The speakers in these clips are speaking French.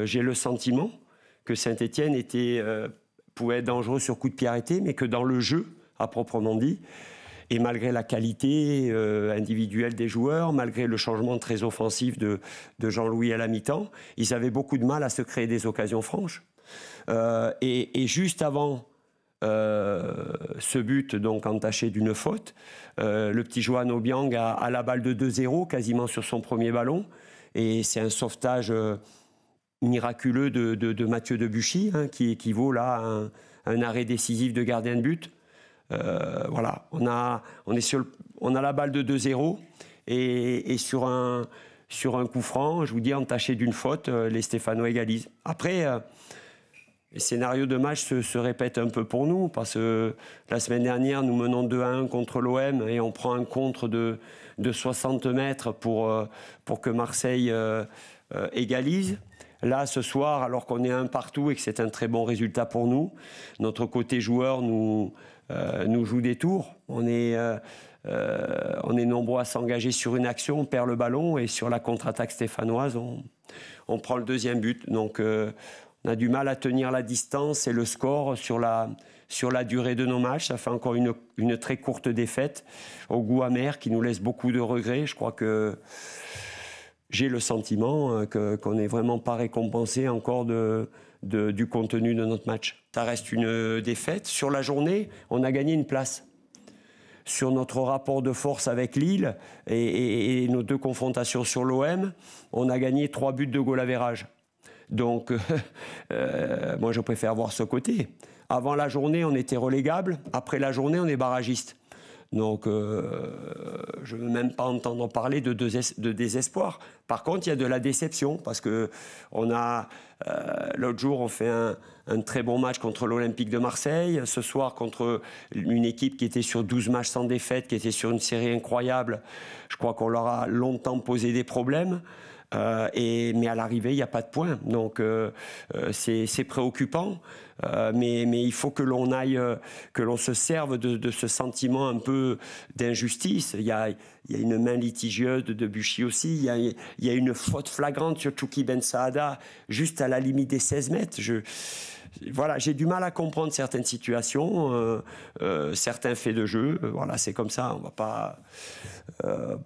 Euh, j'ai le sentiment que Saint-Étienne était euh, pouvait être dangereux sur coup de pied arrêté, mais que dans le jeu, à proprement dit, et malgré la qualité euh, individuelle des joueurs, malgré le changement très offensif de, Jean-Louis à la mi-temps, ils avaient beaucoup de mal à se créer des occasions franches. et, juste avant ce but donc entaché d'une faute. le petit Johan Obiang a, a la balle de 2-0 quasiment sur son premier ballon. Et c'est un sauvetage miraculeux de, de Mathieu Debuchy, hein, qui équivaut là à un, arrêt décisif de gardien de but. Euh, voilà, on a, on, est sur on a la balle de 2-0 et, sur, un, sur un coup franc, je vous dis, entaché d'une faute, euh, les Stéphanois égalisent. Après, euh, les scénarios de match se, se, répètent un peu pour nous, parce que la semaine dernière, nous menons 2-1 contre l'OM et on prend un contre de, de 60 mètres pour, pour que Marseille égalise. Là, ce soir, alors qu'on est un partout et que c'est un très bon résultat pour nous, notre côté joueur nous, euh, joue des tours. Euh, euh, on est, nombreux à s'engager sur une action, on perd le ballon et sur la contre-attaque stéphanoise, on, prend le deuxième but. Donc, on a du mal à tenir la distance et le score sur la, durée de nos matchs. Ça fait encore une, une très courte défaite au goût amer qui nous laisse beaucoup de regrets. Je crois que j'ai le sentiment euh, qu'on n'est vraiment pas récompensé encore de, du contenu de notre match. Ça reste une euh, défaite. Sur la journée, on a gagné une place. Sur notre rapport de force avec Lille et, nos deux confrontations sur l'OM, on a gagné trois buts de goal à vérage. Donc, euh, moi, je préfère voir ce côté. Avant la journée, on était relégable. Après la journée, on est barragiste. Donc, euh, je ne veux même pas entendre parler de, désespoir. Par contre, il y a de la déception parce que on a euh, l'autre jour, on fait un, un, très bon match contre l'Olympique de Marseille. Ce soir, contre une équipe qui était sur 12 matchs sans défaite, qui était sur une série incroyable. Je crois qu'on leur a longtemps posé des problèmes. Euh, mais à l'arrivée, il n'y a pas de point. Donc euh, euh, c'est préoccupant. mais, il faut que l'on aille, que l'on se serve de, ce sentiment un peu d'injustice. Il, y a, une main litigieuse de Debuchy aussi. Il y, a, une faute flagrante sur Chouki Ben Saada, juste à la limite des 16 mètres. Je, voilà, j'ai du mal à comprendre certaines situations, euh, euh, certains faits de jeu. Euh, voilà, c'est comme ça. On ne va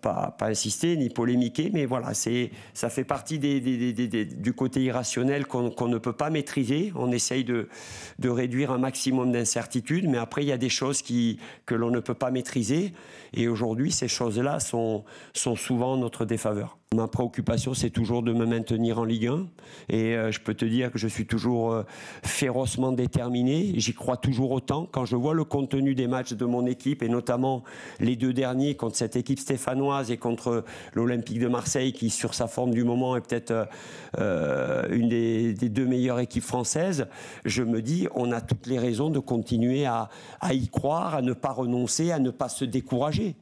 pas, pas, insister ni polémiquer, mais voilà, c'est ça fait partie du côté irrationnel qu'on ne peut pas maîtriser. On essaye de, de réduire un maximum d'incertitudes, mais après il y a des choses que l'on ne peut pas maîtriser. Et aujourd'hui, ces choses-là sont sont souvent notre défaveur. Ma préoccupation, c'est toujours de me maintenir en Ligue 1. Et euh, je peux te dire que je suis toujours euh, férocement déterminé. J'y crois toujours autant. Quand je vois le contenu des matchs de mon équipe, et notamment les deux derniers contre cette équipe stéphanoise et contre l'Olympique de Marseille, qui sur sa forme du moment est peut-être euh, une des, deux meilleures équipes françaises, je me dis, on a toutes les raisons de continuer à y croire, à ne pas renoncer, à ne pas se décourager.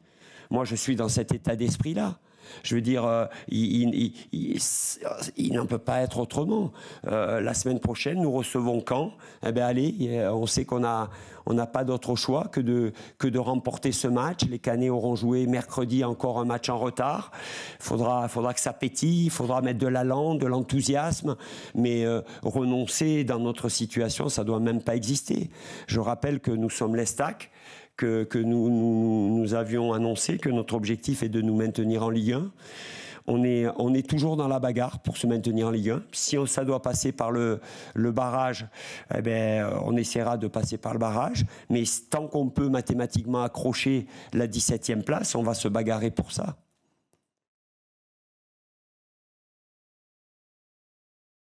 Moi, je suis dans cet état d'esprit-là. Je veux dire, euh, il, n'en peut pas être autrement. Euh, la semaine prochaine, nous recevons quand eh ben, allez, on sait qu'on on n'a pas d'autre choix que de, que de remporter ce match. Les Canets auront joué mercredi encore un match en retard. Il faudra, faudra que ça pétille, il faudra mettre de l'allant, de l'enthousiasme, mais euh, renoncer dans notre situation, ça doit même pas exister. Je rappelle que nous sommes l'Estac que, nous, nous, nous, avions annoncé, que notre objectif est de nous maintenir en Ligue 1. On est, on est toujours dans la bagarre pour se maintenir en Ligue 1. Si ça doit passer par le, le barrage, eh ben, on essaiera de passer par le barrage. Mais tant qu'on peut mathématiquement accrocher la 17e place, on va se bagarrer pour ça.